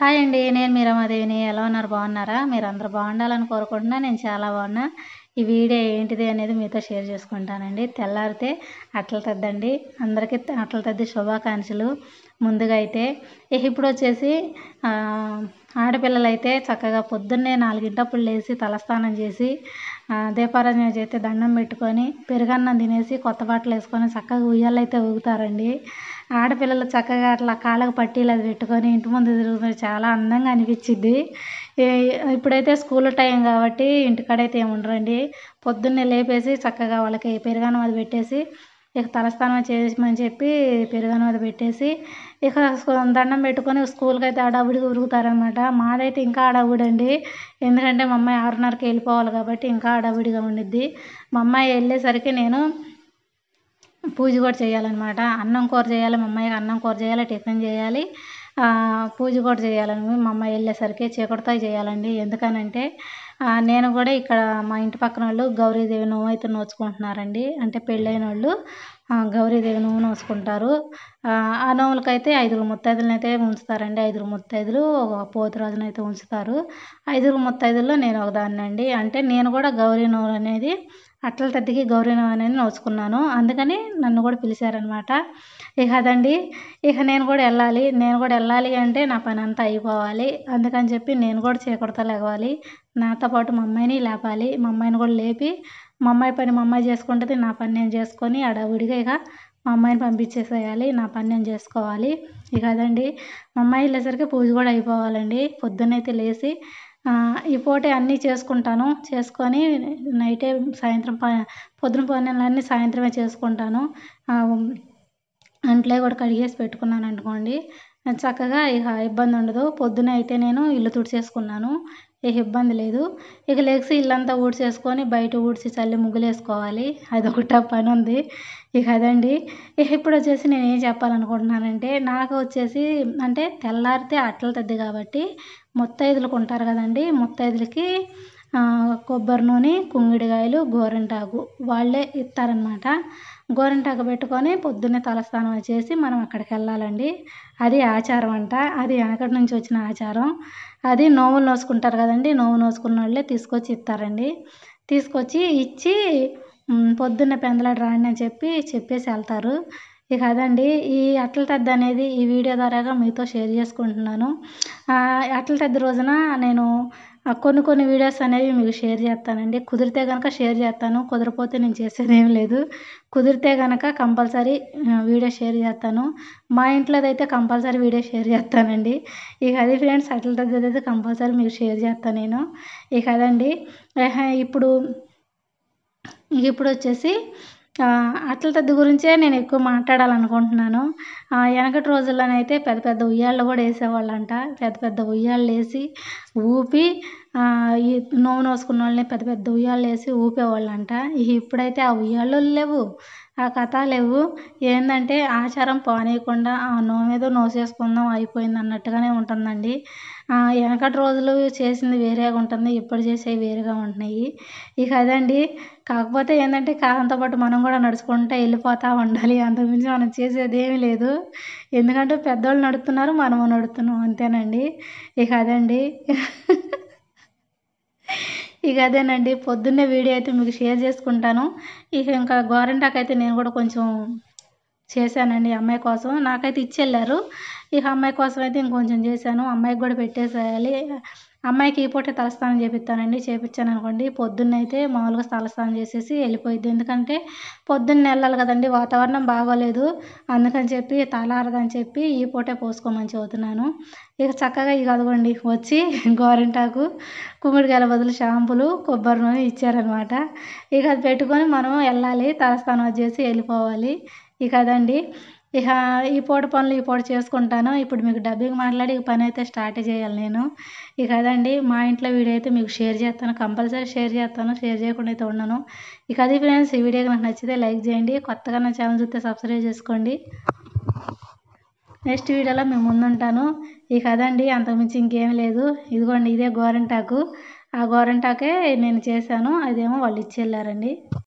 hi అండి నేను మీరమాదేవిని ఎలా ఉన్నారు బాగున్నారా మీరు అందరు బాగుండాలని కోరుకుంటున్నా నేను చాలా బాగున్నా ఈ వీడియో ఏంటిది అనేది మీతో షేర్ చేసుకుంటానండి తెల్లారితే అట్ల తద్దండి అందరికీ అట్ల తద్ది శుభాకాంక్షలు ముందుగా అయితే ఇప్పుడు వచ్చేసి ఆడపిల్లలైతే చక్కగా పొద్దున్నే నాలుగింటప్పుడు లేచి తలస్నానం చేసి దీపారాజనం చేస్తే దండం పెట్టుకొని పెరుగన్నం తినేసి కొత్త బట్టలు వేసుకొని చక్కగా ఉయ్యాలైతే ఊగుతారండి ఆడపిల్లలు చక్కగా అట్లా కాళ్ళకు పట్టీలు అది పెట్టుకొని ఇంటి ముందు తిరుగుతుంది చాలా అందంగా అనిపించింది ఇప్పుడైతే స్కూల్ టైం కాబట్టి ఇంటికాడైతే ఏమి ఉండరండి పొద్దున్నే లేపేసి చక్కగా వాళ్ళకి పెరుగన్నం అది పెట్టేసి ఇక తలస్నానం చేయమని చెప్పి పెరుగన్నం అది పెట్టేసి ఇక దండం పెట్టుకొని స్కూల్కి అయితే హడావుడిగా ఉరుగుతారనమాట మాదైతే ఇంకా హడావుడి అండి ఎందుకంటే మా అమ్మాయి ఆరున్నరకి వెళ్ళిపోవాలి కాబట్టి ఇంకా హడావుడిగా ఉండిద్ది మా అమ్మాయి వెళ్ళేసరికి నేను పూజ కూడా చేయాలన్నమాట అన్నం కూర చేయాలి మా అమ్మాయికి అన్నం కూర చేయాలి టిఫిన్ చేయాలి పూజ కూడా చేయాలని మా అమ్మాయి వెళ్ళేసరికి చీకటితో చేయాలండి ఎందుకనంటే నేను కూడా ఇక్కడ మా ఇంటి పక్కన వాళ్ళు గౌరీదేవి నువ్వు అయితే నోచుకుంటున్నారండి అంటే పెళ్ళైన వాళ్ళు గౌరీదేవి నువ్వు నోచుకుంటారు ఆ నోవులకైతే ఐదుగురు ముత్తైదులను అయితే ఉంచుతారండి ఐదుగురు ముత్తైదులు ఒక పోతురాజును అయితే ఉంచుతారు ఐదుగురు ముత్తైదుల్లో నేను ఒకదాన్ని అండి అంటే నేను కూడా గౌరీ నోవు అనేది అట్ల తద్దికి గౌరవం అనేది నోచుకున్నాను అందుకని నన్ను కూడా పిలిచారనమాట ఇక అదండి ఇక నేను కూడా వెళ్ళాలి నేను కూడా వెళ్ళాలి అంటే నా పని అంతా అయిపోవాలి అందుకని చెప్పి నేను కూడా చీకటితో లేవాలి నాతో పాటు మా అమ్మాయిని లేపాలి మా అమ్మాయిని కూడా లేపి మా అమ్మాయి పని మా అమ్మాయి చేసుకుంటుంది నా పని నేను చేసుకొని అడవిడిగా ఇక మా అమ్మాయిని పంపించేసేయాలి నా పని నేను చేసుకోవాలి ఇక అదండి మా అమ్మాయి వెళ్ళేసరికి పూజ కూడా అయిపోవాలండి పొద్దున్నైతే లేచి ఈ పూటే అన్నీ చేసుకుంటాను చేసుకొని నైటే సాయంత్రం ప పొద్దున పనులన్నీ సాయంత్రమే చేసుకుంటాను ఇంట్లో కూడా కడిగేసి పెట్టుకున్నాను అనుకోండి చక్కగా ఇక ఇబ్బంది ఉండదు పొద్దున అయితే నేను ఇల్లు తుడిచేసుకున్నాను ఇక ఇబ్బంది లేదు ఇక లెగ్స్ ఇల్లంతా ఊడ్చేసుకొని బయట ఊడ్చి చల్లి ముగ్గులేసుకోవాలి అదొకట పని ఉంది ఇక అదండి ఇక ఇప్పుడు వచ్చేసి నేను ఏం చెప్పాలనుకుంటున్నానంటే నాకు వచ్చేసి అంటే తెల్లారితే అట్టలు తద్ది కాబట్టి ముత్తైదులకు ఉంటారు కదండి ముత్తైదులకి కొబ్బరి నూనె కుంగిడికాయలు గోరింటాకు వాళ్ళే ఇస్తారనమాట గోరింటాకు పెట్టుకొని పొద్దున్నే తలస్నానం చేసి మనం అక్కడికి వెళ్ళాలండి అది ఆచారం అంట అది వెనకటి నుంచి వచ్చిన ఆచారం అది నోములు నోసుకుంటారు కదండి నోము నోసుకున్న వాళ్ళే తీసుకొచ్చి ఇస్తారండి తీసుకొచ్చి ఇచ్చి పొద్దున్నే పెందలాడు రాండి అని చెప్పి చెప్పేసి వెళ్తారు ఇక అదండి ఈ అట్ల తద్ది అనేది ఈ వీడియో ద్వారాగా మీతో షేర్ చేసుకుంటున్నాను అట్ల తద్ది రోజున నేను కొన్ని కొన్ని వీడియోస్ అనేవి మీకు షేర్ చేస్తానండి కుదిరితే కనుక షేర్ చేస్తాను కుదరపోతే నేను చేసేది ఏం లేదు కుదిరితే కనుక కంపల్సరీ వీడియో షేర్ చేస్తాను మా ఇంట్లోదైతే కంపల్సరీ వీడియో షేర్ చేస్తానండి ఇక అది ఫ్రెండ్స్ అట్ల అయితే కంపల్సరీ మీకు షేర్ చేస్తాను నేను ఇక అదండి ఇప్పుడు ఇప్పుడు వచ్చేసి అట్ల తద్ది గురించే నేను ఎక్కువ మాట్లాడాలనుకుంటున్నాను వెనకటి రోజుల్లోనైతే పెద్ద పెద్ద ఉయ్యాళ్ళు కూడా వేసేవాళ్ళంట పెద్ద పెద్ద ఉయ్యాళ్ళు వేసి ఊపి ఈ నోము నోసుకున్న వాళ్ళని పెద్ద పెద్ద ఉయ్యాలు వేసి ఊపేవాళ్ళంట ఇప్పుడైతే ఆ ఉయ్యాలు లేవు ఆ కథ లేవు ఏంటంటే ఆచారం పోనీయకుండా ఆ నోమేదో నోసేసుకుందాం అయిపోయింది అన్నట్టుగానే ఉంటుందండి వెనకటి రోజులు చేసింది వేరేగా ఉంటుంది ఇప్పుడు చేసేవి వేరుగా ఉంటున్నాయి ఇక అదండి కాకపోతే ఏంటంటే కాలంతో పాటు మనం కూడా నడుచుకుంటూ వెళ్ళిపోతూ ఉండాలి అంతకుమించి మనం చేసేది ఏమీ లేదు ఎందుకంటే పెద్దోళ్ళు నడుపుతున్నారు మనము నడుపుతున్నాం అంతేనండి ఇక అదండి ఇక అదేనండి పొద్దున్నే వీడియో అయితే మీకు షేర్ చేసుకుంటాను ఇక ఇంకా గోరంటాకు అయితే నేను కూడా కొంచెం చేశానండి అమ్మాయి కోసం నాకైతే వెళ్ళారు ఇక అమ్మాయి కోసం అయితే ఇంకొంచెం చేశాను అమ్మాయికి కూడా పెట్టేసేయాలి అమ్మాయికి ఈ పూటే తలస్నానం చేపిస్తానండి చేపించాను అనుకోండి పొద్దున్నైతే మామూలుగా తలస్నానం చేసేసి వెళ్ళిపోయిద్ది ఎందుకంటే పొద్దున్న వెళ్ళాలి కదండి వాతావరణం బాగోలేదు అందుకని చెప్పి తలారదని చెప్పి ఈ పూటే పోసుకోమని చెబుతున్నాను ఇక చక్కగా ఇక అదిగోండి వచ్చి గోరింటాకు కుమ్మడికాయల బదులు షాంపులు కొబ్బరి నూనె ఇచ్చారనమాట ఇక అది పెట్టుకొని మనం వెళ్ళాలి తలస్నానం చేసి వెళ్ళిపోవాలి ఇక అదండి ఇహ ఈ పూట పనులు ఈ పూట చేసుకుంటాను ఇప్పుడు మీకు డబ్బింగ్ మాట్లాడి ఈ పని అయితే స్టార్ట్ చేయాలి నేను ఇక అదండి మా ఇంట్లో వీడియో అయితే మీకు షేర్ చేస్తాను కంపల్సరీ షేర్ చేస్తాను షేర్ చేయకుండా అయితే ఉన్నాను ఇక అది ఫ్రెండ్స్ ఈ వీడియో నాకు నచ్చితే లైక్ చేయండి కొత్తగా నా ఛానల్ చూస్తే సబ్స్క్రైబ్ చేసుకోండి నెక్స్ట్ వీడియోలో మేము ముందుంటాను ఇక అదండి అంతకుమించి ఇంకేం లేదు ఇదిగోండి ఇదే గోరంటాకు ఆ గోరంటాకే నేను చేశాను అదేమో వాళ్ళు ఇచ్చి వెళ్ళారండి